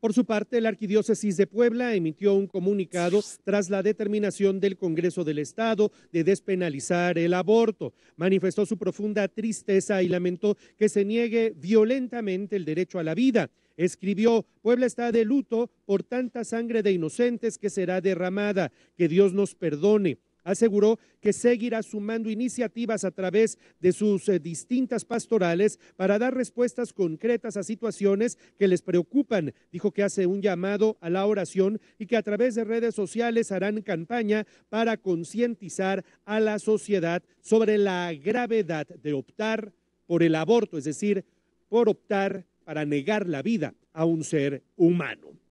Por su parte, la Arquidiócesis de Puebla emitió un comunicado tras la determinación del Congreso del Estado de despenalizar el aborto. Manifestó su profunda tristeza y lamentó que se niegue violentamente el derecho a la vida. Escribió, Puebla está de luto por tanta sangre de inocentes que será derramada. Que Dios nos perdone aseguró que seguirá sumando iniciativas a través de sus eh, distintas pastorales para dar respuestas concretas a situaciones que les preocupan. Dijo que hace un llamado a la oración y que a través de redes sociales harán campaña para concientizar a la sociedad sobre la gravedad de optar por el aborto, es decir, por optar para negar la vida a un ser humano.